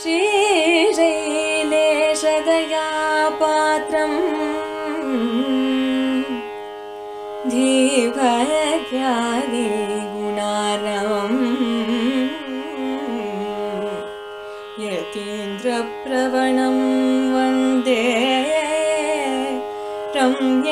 श्रीशैलेशदया पात्रम् धीभ्यादिगुणाम् यतीन्द्रप्रवणं वन्दे रम्य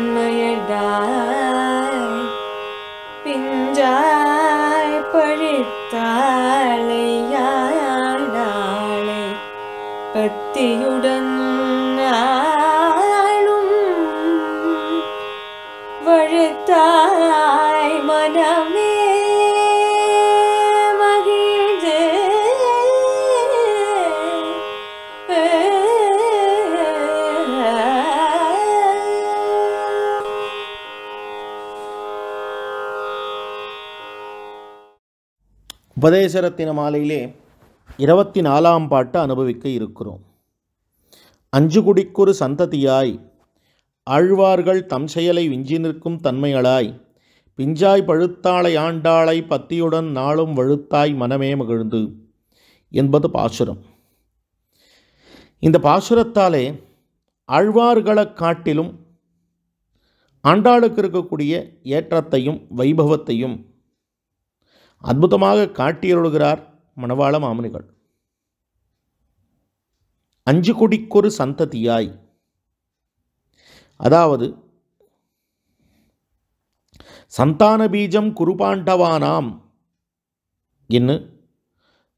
உபதேசரத்தின மாலையிலே இருபத்தி நாலாம் பாட்டு அனுபவிக்க இருக்கிறோம் அஞ்சு குடிக்கொரு சந்ததியாய் ஆழ்வார்கள் தம் செயலை விஞ்சி நிற்கும் தன்மைகளாய் பிஞ்சாய் பழுத்தாளை ஆண்டாளை பத்தியுடன் நாளும் வழுத்தாய் மனமே மகிழ்ந்து என்பது பாசுரம் இந்த பாசுரத்தாலே ஆழ்வார்களை காட்டிலும் ஆண்டாளுக்கு இருக்கக்கூடிய ஏற்றத்தையும் வைபவத்தையும் அற்புதமாக காட்டியருள்கிறார் மணவாள மாமனிகள் அஞ்சு குடிக்கொரு சந்ததியாய் அதாவது சந்தான பீஜம் குருபாண்டவானாம் இன்னு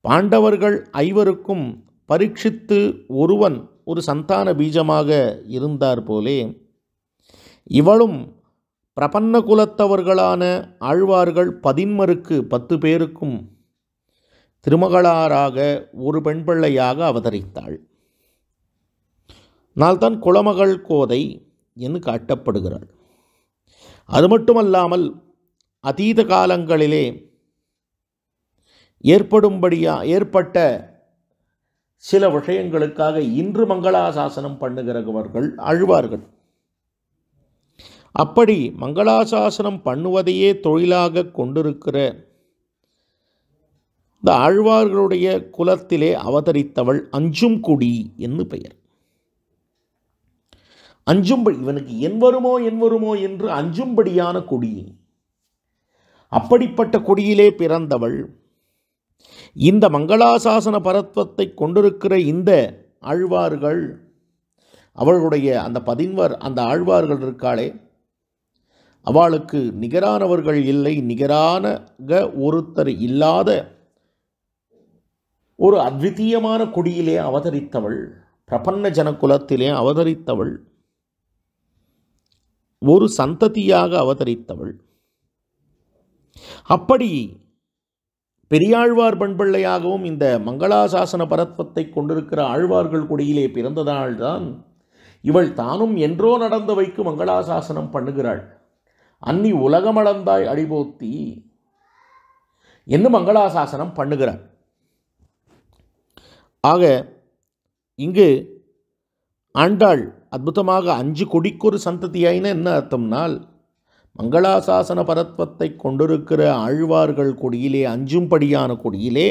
பாண்டவர்கள் ஐவருக்கும் பரீட்சித்து ஒருவன் ஒரு சந்தான பீஜமாக இருந்தார் போலே இவளும் பிரபன்ன குலத்தவர்களான ஆழ்வார்கள் பதின்மருக்கு பத்து பேருக்கும் திருமகளாராக ஒரு பெண் பிள்ளையாக அவதரித்தாள் நாள்தான் குளமகள் கோதை என்று காட்டப்படுகிறாள் அது மட்டுமல்லாமல் அதீத காலங்களிலே ஏற்படும்படியா ஏற்பட்ட சில விஷயங்களுக்காக இன்று மங்களாசாசனம் பண்ணுகிறவர்கள் அழுவார்கள் அப்படி மங்களாசாசனம் பண்ணுவதையே தொழிலாக கொண்டிருக்கிற இந்த ஆழ்வார்களுடைய குலத்திலே அவதரித்தவள் அஞ்சும் குடி என்று பெயர் அஞ்சும்படி இவனுக்கு என் வருமோ என் வருமோ என்று அஞ்சும்படியான கொடி அப்படிப்பட்ட கொடியிலே பிறந்தவள் இந்த மங்களாசாசன பரத்வத்தை கொண்டிருக்கிற இந்த ஆழ்வார்கள் அவளுடைய அந்த பதின்வர் அந்த ஆழ்வார்கள் இருக்காளே அவளுக்கு நிகரானவர்கள் இல்லை நிகரான ஒருத்தர் இல்லாத ஒரு அத்விதீயமான குடியிலே அவதரித்தவள் பிரபன்ன ஜனக்குலத்திலே அவதரித்தவள் ஒரு சந்ததியாக அவதரித்தவள் அப்படி பெரியாழ்வார் பண்பிள்ளையாகவும் இந்த மங்களாசாசன பரத்வத்தை கொண்டிருக்கிற ஆழ்வார்கள் குடியிலே பிறந்ததால்தான் இவள் தானும் என்றோ நடந்தவைக்கு மங்களாசாசனம் பண்ணுகிறாள் அன்னி உலகமளந்தாய் அடிபோத்தி என்று மங்களாசாசனம் பண்ணுகிறாள் ஆக இங்கு ஆண்டாள் அற்புதமாக அஞ்சு கொடிக்கொரு சந்ததியாயின என்ன அர்த்தம்னால் மங்களாசாசன பரத்வத்தை கொண்டிருக்கிற ஆழ்வார்கள் கொடியிலே அஞ்சும்படியான கொடியிலே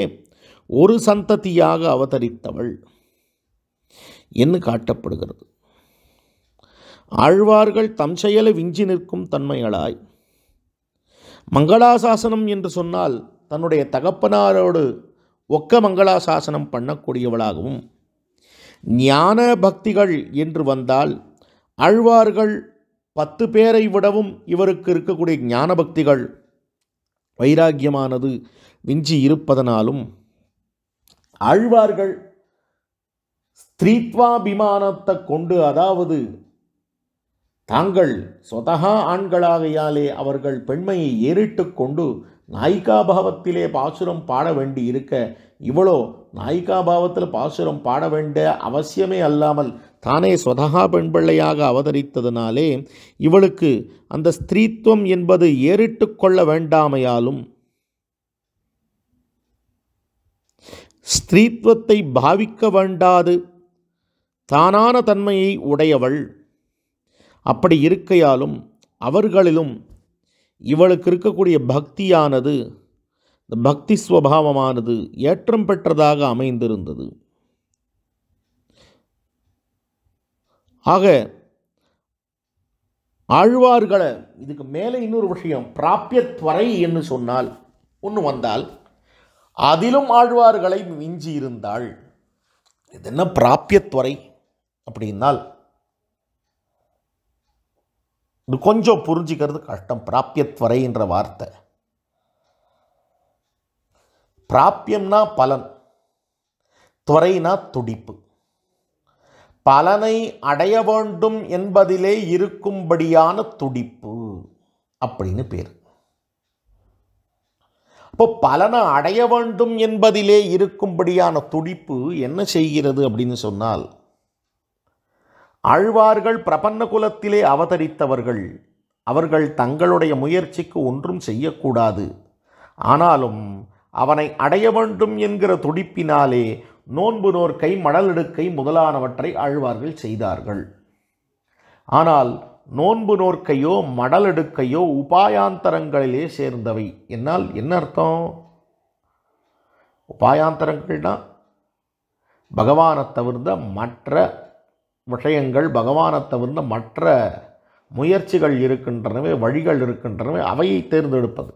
ஒரு சந்ததியாக அவதரித்தவள் என்று காட்டப்படுகிறது ஆழ்வார்கள் தம் செயலை விஞ்சி நிற்கும் தன்மைகளாய் மங்களாசாசனம் என்று சொன்னால் தன்னுடைய தகப்பனாரோடு ஒக்க மங்களாசாசனம் பண்ணக்கூடியவளாகவும் ஞான பக்திகள் என்று வந்தால் ஆழ்வார்கள் பத்து பேரை விடவும் இவருக்கு இருக்கக்கூடிய ஞான பக்திகள் வைராக்கியமானது விஞ்சி இருப்பதனாலும் ஆழ்வார்கள் ஸ்திரீத்வாபிமானத்தை கொண்டு அதாவது தாங்கள் சொதகா ஆண்களாகையாலே அவர்கள் பெண்மையை ஏறிட்டு கொண்டு நாய்கா பாவத்திலே பாசுரம் பாட வேண்டி இருக்க இவ்வளோ நாயிகா பாவத்தில் பாசுரம் பாட வேண்டிய அவசியமே அல்லாமல் தானே ஸ்வதகா பெண்பிள்ளையாக அவதரித்ததினாலே இவளுக்கு அந்த ஸ்திரீத்துவம் என்பது ஏறிட்டு கொள்ள வேண்டாமையாலும் ஸ்திரீத்துவத்தை பாவிக்க வேண்டாது தானான தன்மையை உடையவள் அப்படி இருக்கையாலும் அவர்களிலும் இவளுக்கு இருக்கக்கூடிய பக்தியானது இந்த பக்தி ஸ்வபாவமானது ஏற்றம் பெற்றதாக அமைந்திருந்தது ஆக ஆழ்வார்களை இதுக்கு மேலே இன்னொரு விஷயம் பிராப்பியத்வரை என்று சொன்னால் ஒன்று வந்தால் அதிலும் ஆழ்வார்களை மிஞ்சி இருந்தாள் இது என்ன பிராப்பியத்வரை அப்படின்னால் இது கொஞ்சம் புரிஞ்சிக்கிறது கஷ்டம் என்ற வார்த்தை பிராப்பியம்னா பலன் துறைனா துடிப்பு பலனை அடைய வேண்டும் என்பதிலே இருக்கும்படியான துடிப்பு அப்படின்னு பேர் அப்போ பலனை அடைய வேண்டும் என்பதிலே இருக்கும்படியான துடிப்பு என்ன செய்கிறது அப்படின்னு சொன்னால் ஆழ்வார்கள் பிரபன்ன குலத்திலே அவதரித்தவர்கள் அவர்கள் தங்களுடைய முயற்சிக்கு ஒன்றும் செய்யக்கூடாது ஆனாலும் அவனை அடைய வேண்டும் என்கிற துடிப்பினாலே நோன்பு நோர்க்கை மணலெடுக்கை முதலானவற்றை ஆழ்வார்கள் செய்தார்கள் ஆனால் நோன்பு நோர்க்கையோ மடலெடுக்கையோ உபாயாந்தரங்களிலே சேர்ந்தவை என்னால் என்ன அர்த்தம் உபாயாந்தரங்கள்னா பகவானை தவிர்ந்த மற்ற விஷயங்கள் பகவானை தவிர்ந்த மற்ற முயற்சிகள் இருக்கின்றனவே வழிகள் இருக்கின்றனவே அவையை தேர்ந்தெடுப்பது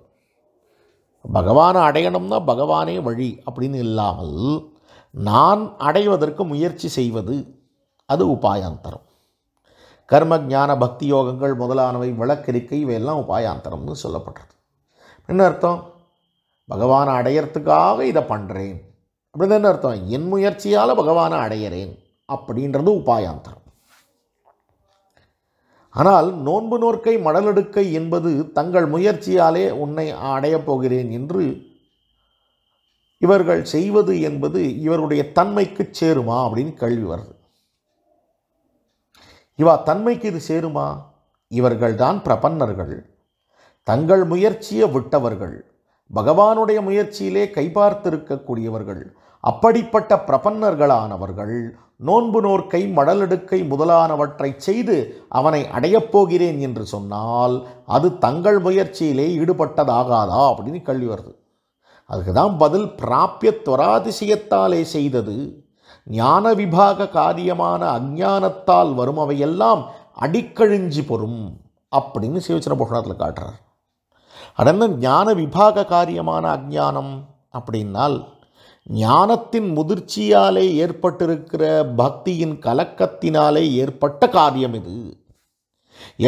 பகவானை அடையணும்னா பகவானே வழி அப்படின்னு இல்லாமல் நான் அடைவதற்கு முயற்சி செய்வது அது உபாயாந்தரம் கர்ம ஜான பக்தி யோகங்கள் முதலானவை விளக்கறிக்கை இவையெல்லாம் உபாயாந்தரம்னு சொல்லப்படுறது என்ன அர்த்தம் பகவானை அடையிறதுக்காக இதை பண்ணுறேன் அப்படின்னு என்ன அர்த்தம் என் முயற்சியால் பகவானை அடையிறேன் அப்படின்றது உபாயாந்தரம் ஆனால் நோன்பு நோர்க்கை மடலெடுக்கை என்பது தங்கள் முயற்சியாலே உன்னை அடையப் போகிறேன் என்று இவர்கள் செய்வது என்பது இவருடைய தன்மைக்கு சேருமா அப்படின்னு கேள்வி வருது இவா தன்மைக்கு இது சேருமா இவர்கள்தான் பிரபன்னர்கள் தங்கள் முயற்சியை விட்டவர்கள் பகவானுடைய முயற்சியிலே கைபார்த்திருக்கக்கூடியவர்கள் அப்படிப்பட்ட பிரபன்னர்களானவர்கள் நோன்பு நோர்க்கை மடலெடுக்கை முதலானவற்றை செய்து அவனை அடையப் போகிறேன் என்று சொன்னால் அது தங்கள் முயற்சியிலே ஈடுபட்டதாகாதா அப்படின்னு கல்வி வருது அதுக்கு தான் பதில் பிராபிய துவராதிசயத்தாலே செய்தது ஞான விபாக காரியமான அஜானத்தால் வரும் அவையெல்லாம் அடிக்கழிஞ்சி பொறும் அப்படின்னு சிவச்சர புகழத்தில் காட்டுறார் அடந்த ஞான விபாக காரியமான அஜானம் அப்படின்னால் ஞானத்தின் முதிர்ச்சியாலே ஏற்பட்டிருக்கிற பக்தியின் கலக்கத்தினாலே ஏற்பட்ட காரியம் இது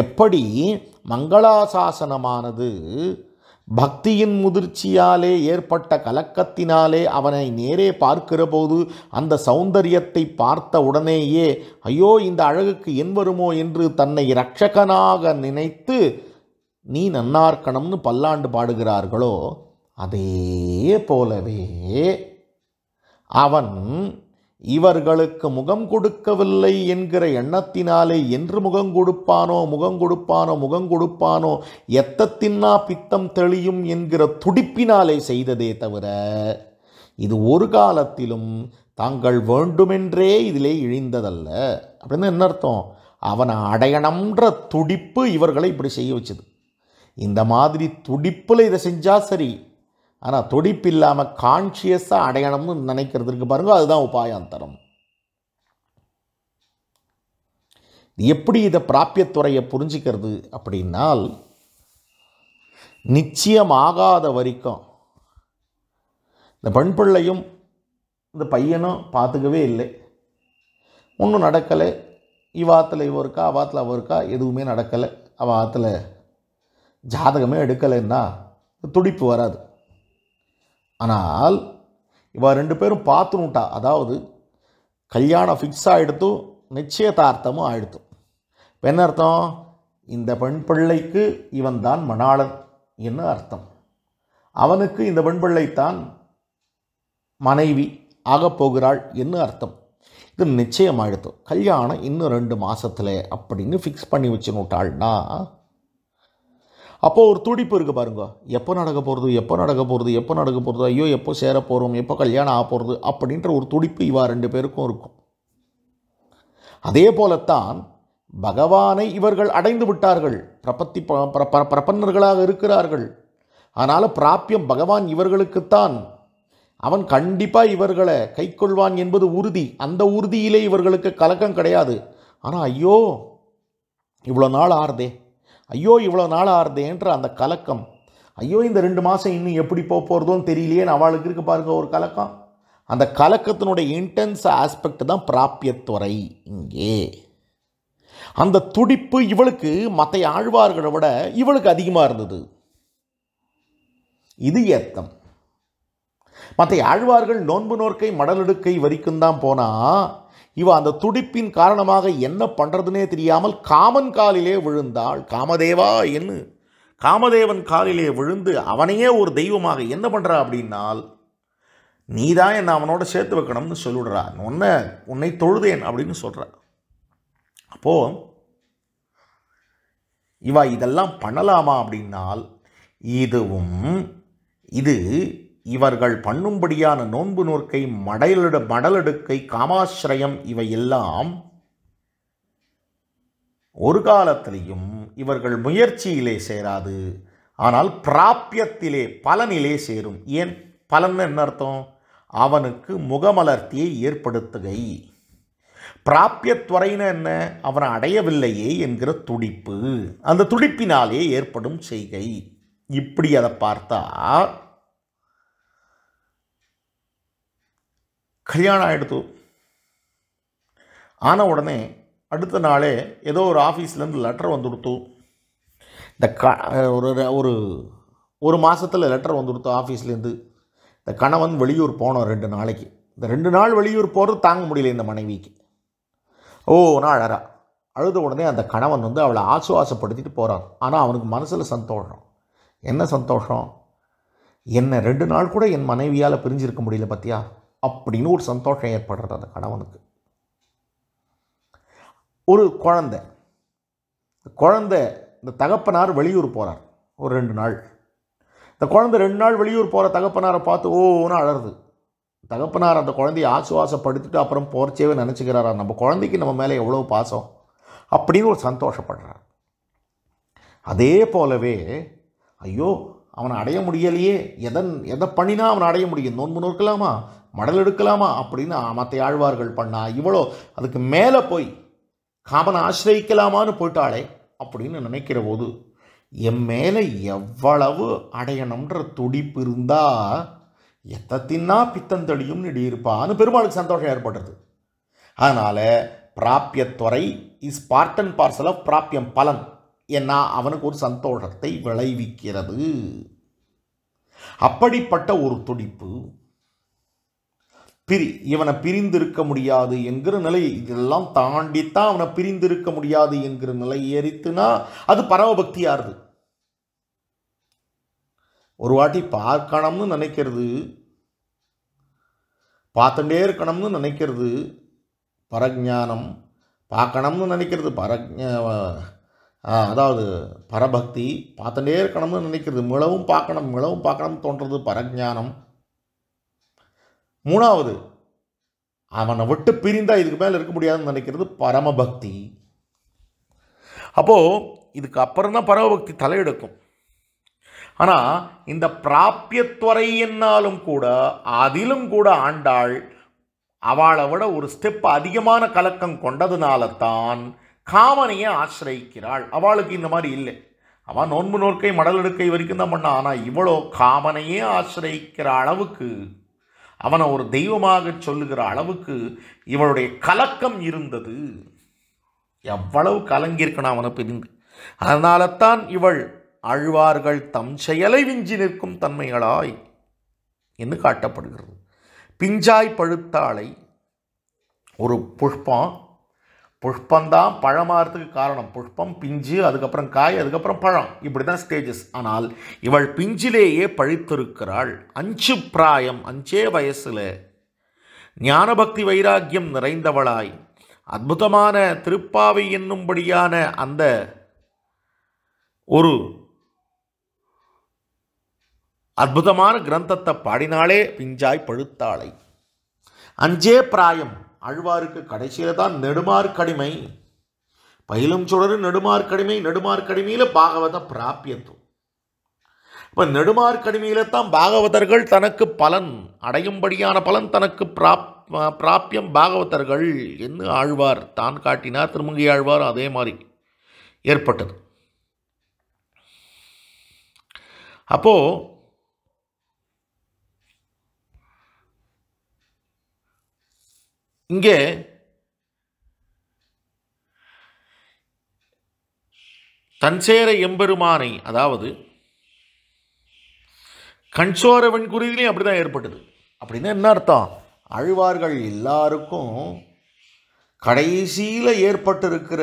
எப்படி மங்களாசாசனமானது பக்தியின் முதிர்ச்சியாலே ஏற்பட்ட கலக்கத்தினாலே அவனை நேரே பார்க்கிற போது அந்த சௌந்தரியத்தை பார்த்த உடனேயே ஐயோ இந்த அழகுக்கு என் வருமோ என்று தன்னை இரட்சகனாக நினைத்து நீ நன்னார்க்கணம்னு பல்லாண்டு பாடுகிறார்களோ அதே போலவே அவன் இவர்களுக்கு முகம் கொடுக்கவில்லை என்கிற எண்ணத்தினாலே என்று முகம் கொடுப்பானோ முகம் கொடுப்பானோ முகம் கொடுப்பானோ எத்தத்தின்னா பித்தம் தெளியும் என்கிற துடிப்பினாலே செய்ததே தவிர இது ஒரு காலத்திலும் தாங்கள் வேண்டுமென்றே இதிலே இழிந்ததல்ல அப்படின்னு என்ன அர்த்தம் அவனை அடையணம்ன்ற துடிப்பு இவர்களை இப்படி செய்ய வச்சது இந்த மாதிரி துடிப்பில் இதை செஞ்சால் சரி ஆனால் தொடிப்பு இல்லாமல் கான்ஷியஸாக அடையணும்னு நினைக்கிறதுக்கு பாருங்க அதுதான் உபாயாந்தரம் எப்படி இதை பிராப்பியத்துறையை புரிஞ்சிக்கிறது அப்படின்னால் நிச்சயமாகாத வரைக்கும் இந்த பெண் பிள்ளையும் இந்த பையனும் பார்த்துக்கவே இல்லை ஒன்றும் நடக்கலை இவாத்தில் இவ இருக்கா அவாத்தில் அவ இருக்கா எதுவுமே நடக்கலை அவள் ஆற்றுல ஜாதகமே எடுக்கலைன்னா துடிப்பு வராது ஆனால் இவா ரெண்டு பேரும் பார்த்துனுட்டா அதாவது கல்யாணம் ஃபிக்ஸ் ஆகிடுத்தும் நிச்சயதார்த்தமும் ஆகிடுத்தும் இப்போ என்ன அர்த்தம் இந்த பெண் பிள்ளைக்கு இவன் தான் மணாளன் என்ன அர்த்தம் அவனுக்கு இந்த பெண் பிள்ளைத்தான் மனைவி ஆகப்போகிறாள் என்ன அர்த்தம் இது நிச்சயமாகிடுத்து கல்யாணம் இன்னும் ரெண்டு மாதத்தில் அப்படின்னு ஃபிக்ஸ் பண்ணி வச்சுனுட்டாள்னா அப்போது ஒரு துடிப்பு இருக்குது பாருங்க எப்போ நடக்க போகிறது எப்போ நடக்க போகிறது எப்போ நடக்க போகிறது ஐயோ எப்போ சேர போகிறோம் எப்போ கல்யாணம் ஆக போகிறது அப்படின்ற ஒரு துடிப்பு இவா ரெண்டு பேருக்கும் இருக்கும் அதே போலத்தான் பகவானை இவர்கள் அடைந்து விட்டார்கள் பிரபத்தி பிரபன்னர்களாக இருக்கிறார்கள் அதனால் பிராப்பியம் பகவான் இவர்களுக்குத்தான் அவன் கண்டிப்பாக இவர்களை கை கொள்வான் என்பது உறுதி அந்த உறுதியிலே இவர்களுக்கு கலக்கம் கிடையாது ஆனால் ஐயோ இவ்வளோ நாள் ஆறுதே ஐயோ இவ்வளோ நாள் ஆறுதேன்ற அந்த கலக்கம் ஐயோ இந்த ரெண்டு மாதம் இன்னும் எப்படி போக போகிறதோன்னு தெரியலையேன்னு அவளுக்கு இருக்கு பாருங்க ஒரு கலக்கம் அந்த கலக்கத்தினுடைய இன்டென்ஸ் ஆஸ்பெக்ட் தான் பிராப்பியத்துறை இங்கே அந்த துடிப்பு இவளுக்கு மற்ற ஆழ்வார்களை விட இவளுக்கு அதிகமாக இருந்தது இது ஏத்தம் மற்ற ஆழ்வார்கள் நோன்பு நோர்க்கை மடலெடுக்கை வரைக்கும் தான் போனால் இவ அந்த துடிப்பின் காரணமாக என்ன பண்ணுறதுனே தெரியாமல் காமன் காலிலே விழுந்தாள் காமதேவா என்ன காமதேவன் காலிலே விழுந்து அவனையே ஒரு தெய்வமாக என்ன பண்ணுறா அப்படின்னால் நீ தான் என்னை அவனோட சேர்த்து வைக்கணும்னு சொல்லிடுறா உன்னை உன்னை தொழுதேன் அப்படின்னு சொல்கிறா அப்போது இவா இதெல்லாம் பண்ணலாமா அப்படின்னால் இதுவும் இது இவர்கள் பண்ணும்படியான நோன்பு நோர்க்கை மடலடு மடலடுக்கை காமாசிரயம் இவையெல்லாம் ஒரு காலத்திலையும் இவர்கள் முயற்சியிலே சேராது ஆனால் பிராப்பியத்திலே பலனிலே சேரும் ஏன் பலன் என்ன அர்த்தம் அவனுக்கு முகமலர்த்தியை ஏற்படுத்துகை பிராப்பியத்துறையின என்ன அவனை அடையவில்லையே என்கிற துடிப்பு அந்த துடிப்பினாலே ஏற்படும் செய்கை இப்படி அதை பார்த்தா கல்யாணம் ஆகிடுத்து ஆன உடனே அடுத்த நாளே ஏதோ ஒரு ஆஃபீஸ்லேருந்து லெட்டர் வந்து கொடுத்து இந்த க ஒரு ஒரு ஒரு மாதத்தில் லெட்டர் வந்து ஆஃபீஸ்லேருந்து இந்த கணவன் வெளியூர் போனோம் ரெண்டு நாளைக்கு இந்த ரெண்டு நாள் வெளியூர் போகிறது தாங்க முடியல இந்த மனைவிக்கு ஓ நான் அழறா அழுத உடனே அந்த கணவன் வந்து அவளை ஆசுவாசப்படுத்திட்டு போகிறான் ஆனால் அவனுக்கு மனசில் சந்தோஷம் என்ன சந்தோஷம் என்னை ரெண்டு நாள் கூட என் மனைவியால் பிரிஞ்சிருக்க முடியல பார்த்தியா அப்படின்னு ஒரு சந்தோஷம் ஏற்படுறது அந்த கணவனுக்கு ஒரு குழந்த குழந்த இந்த தகப்பனார் வெளியூர் போகிறார் ஒரு ரெண்டு நாள் இந்த குழந்தை ரெண்டு நாள் வெளியூர் போகிற தகப்பனாரை பார்த்து ஓன்னு அழருது தகப்பனார் அந்த குழந்தைய ஆசுவாசப்படுத்திட்டு அப்புறம் போர்ச்சேவே நினச்சிக்கிறாரா நம்ம குழந்தைக்கு நம்ம மேலே எவ்வளோ பாசம் அப்படின்னு ஒரு சந்தோஷப்படுறார் அதே போலவே ஐயோ அவனை அடைய முடியலையே எதன் எதை பண்ணினா அவனை அடைய முடியும் நோன்பு நோக்கலாமா மடல் எடுக்கலாமா அப்படின்னு மற்ற ஆழ்வார்கள் பண்ணா இவ்வளோ அதுக்கு மேலே போய் காமனை ஆசிரியிக்கலாமான்னு போயிட்டாளே அப்படின்னு நினைக்கிற போது என் மேலே எவ்வளவு அடையணுன்ற துடிப்பு இருந்தால் எத்தத்தின்னா பித்தந்தடியும் நெடியிருப்பான்னு பெருமாளுக்கு சந்தோஷம் ஏற்படுறது அதனால் பிராப்பியத்துறை is part and parcel of பிராப்பியம் பலன் என்ன அவனுக்கு ஒரு சந்தோஷத்தை விளைவிக்கிறது அப்படிப்பட்ட ஒரு துடிப்பு பிரி இவனை பிரிந்திருக்க முடியாது என்கிற நிலை இதெல்லாம் தாண்டித்தான் அவனை பிரிந்திருக்க முடியாது என்கிற நிலை ஏறித்துனா அது பரமபக்தியாருது ஒரு வாட்டி பார்க்கணும்னு நினைக்கிறது பார்த்துட்டே இருக்கணும்னு நினைக்கிறது பரஜானம் பார்க்கணும்னு நினைக்கிறது பர அதாவது பரபக்தி பார்த்துட்டே இருக்கணும்னு நினைக்கிறது மிளவும் பார்க்கணும் மிளவும் பார்க்கணும்னு தோன்றது பரஜானம் மூணாவது அவனை விட்டு பிரிந்தால் இதுக்கு மேலே இருக்க முடியாதுன்னு நினைக்கிறது பரமபக்தி அப்போது இதுக்கு அப்புறம் தான் பரமபக்தி தலையெடுக்கும் ஆனால் இந்த பிராபியத்துறை என்னாலும் கூட அதிலும் கூட ஆண்டாள் அவளை விட ஒரு ஸ்டெப் அதிகமான கலக்கம் கொண்டதுனால தான் காமனையை ஆசிரயிக்கிறாள் அவளுக்கு இந்த மாதிரி இல்லை அவன் நோன்பு நோர்க்கை மடல் எடுக்கை வரைக்கும் தான் பண்ணான் ஆனால் இவ்வளோ காமனையே ஆசிரயிக்கிற அளவுக்கு அவனை ஒரு தெய்வமாக சொல்லுகிற அளவுக்கு இவனுடைய கலக்கம் இருந்தது எவ்வளவு கலங்கியிருக்கணும் அவனை பிரிந்து அதனாலத்தான் இவள் அழ்வார்கள் தம் செயலை விஞ்சி நிற்கும் தன்மைகளாய் என்று காட்டப்படுகிறது பிஞ்சாய் பழுத்தாளை ஒரு புஷ்பம் புஷ்பந்தான் தான் பழமாகிறதுக்கு காரணம் புஷ்பம் பிஞ்சு அதுக்கப்புறம் காய் அதுக்கப்புறம் பழம் இப்படி தான் ஸ்டேஜஸ் ஆனால் இவள் பிஞ்சிலேயே பழித்திருக்கிறாள் அஞ்சு பிராயம் அஞ்சே வயசில் ஞானபக்தி வைராக்கியம் நிறைந்தவளாய் அற்புதமான திருப்பாவை என்னும்படியான அந்த ஒரு அற்புதமான கிரந்தத்தை பாடினாலே பிஞ்சாய் பழுத்தாளை அஞ்சே பிராயம் ஆழ்வாருக்கு கடைசியில் தான் நெடுமார்க்கடிமை பயிலும் சுடரு நெடுமார்க்கடிமை நெடுமார்க்கடிமையில் பாகவத பிராபியத்துவம் இப்போ நெடுமார்க்கடிமையில தான் பாகவதர்கள் தனக்கு பலன் அடையும்படியான பலன் தனக்கு பிராப் பிராப்பியம் பாகவதர்கள் என்று ஆழ்வார் தான் காட்டினார் திருமங்கை ஆழ்வார் அதே மாதிரி ஏற்பட்டது அப்போது இங்கே தன்சேர எம்பெருமானை அதாவது கண்சோரவன் குறியிலையும் அப்படி தான் ஏற்பட்டது அப்படின்னா என்ன அர்த்தம் அழ்வார்கள் எல்லாருக்கும் கடைசியில் ஏற்பட்டிருக்கிற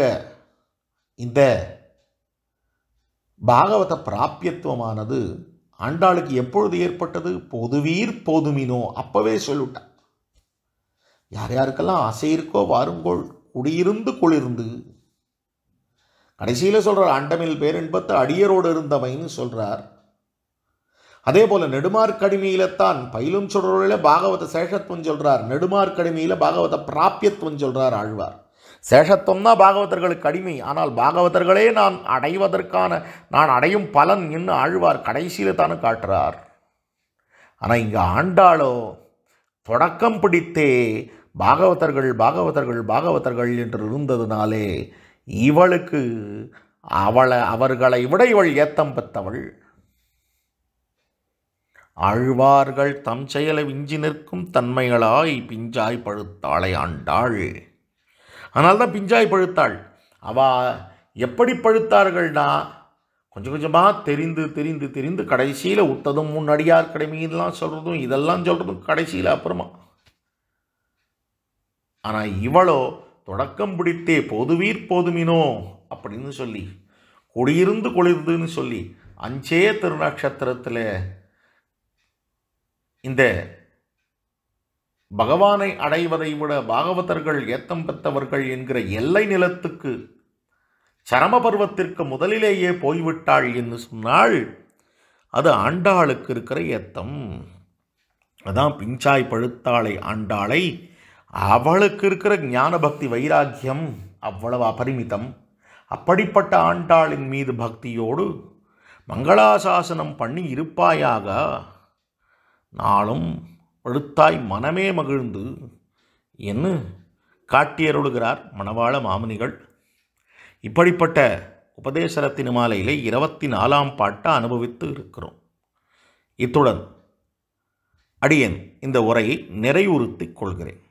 இந்த பாகவத பிராப்பியத்துவமானது ஆண்டாளுக்கு எப்பொழுது ஏற்பட்டது பொதுவீர் போதுமினோ அப்பவே சொல்லிட்டான் யார் யாருக்கெல்லாம் ஆசை இருக்கோ வாருங்கோள் குடியிருந்து குளிர்ந்து கடைசியில் சொல்கிறார் அண்டமில் பேரின்பத்து அடியரோடு இருந்தவைன்னு சொல்கிறார் அதே போல் நெடுமார்க்கடிமையில்தான் பயிலும் சொல்கிற பாகவத சேஷத்துவம் சொல்கிறார் நெடுமார்க்கடிமையில் பாகவத பிராப்பியத்துவம் சொல்கிறார் ஆழ்வார் சேஷத்துவம் தான் பாகவதர்களுக்கு அடிமை ஆனால் பாகவதர்களே நான் அடைவதற்கான நான் அடையும் பலன் என்று ஆழ்வார் கடைசியில் தானே காட்டுறார் ஆனால் இங்கே ஆண்டாளோ தொடக்கம் பிடித்தே பாகவதர்கள் பாகவதர்கள் பாகவதர்கள் என்று இருந்ததுனாலே இவளுக்கு அவளை அவர்களை விட இவள் ஏத்தம் பெற்றவள் ஆழ்வார்கள் தம் செயலை விஞ்சி நிற்கும் தன்மைகளாய் பிஞ்சாய் பழுத்தாளை ஆண்டாள் ஆனால் தான் பிஞ்சாய் பழுத்தாள் அவ எப்படி பழுத்தார்கள்னா கொஞ்சம் கொஞ்சமாக தெரிந்து தெரிந்து தெரிந்து கடைசியில் விட்டதும் முன்னடியார் கடமையெல்லாம் சொல்கிறதும் இதெல்லாம் சொல்கிறதும் கடைசியில் அப்புறமா ஆனால் இவளோ தொடக்கம் பிடித்தே பொதுவீர் போதுமினோ அப்படின்னு சொல்லி குடியிருந்து குளிர்ந்துன்னு சொல்லி அஞ்சே திருநக்ஷத்திரத்தில் இந்த பகவானை அடைவதை விட பாகவதர்கள் ஏத்தம் பெற்றவர்கள் என்கிற எல்லை நிலத்துக்கு சரம பருவத்திற்கு முதலிலேயே போய்விட்டாள் என்று சொன்னால் அது ஆண்டாளுக்கு இருக்கிற ஏத்தம் அதான் பிஞ்சாய் பழுத்தாளை ஆண்டாளை அவளுக்கு இருக்கிற ஞான பக்தி வைராக்கியம் அவ்வளவு அபரிமிதம் அப்படிப்பட்ட ஆண்டாளின் மீது பக்தியோடு மங்களாசாசனம் பண்ணி இருப்பாயாக நாளும் எழுத்தாய் மனமே மகிழ்ந்து என்று காட்டியருளுகிறார் மணவாள மாமனிகள் இப்படிப்பட்ட உபதேசரத்தின் மாலையிலே இருபத்தி நாலாம் பாட்டை அனுபவித்து இருக்கிறோம் இத்துடன் அடியேன் இந்த உரையை நிறைவுறுத்திக் கொள்கிறேன்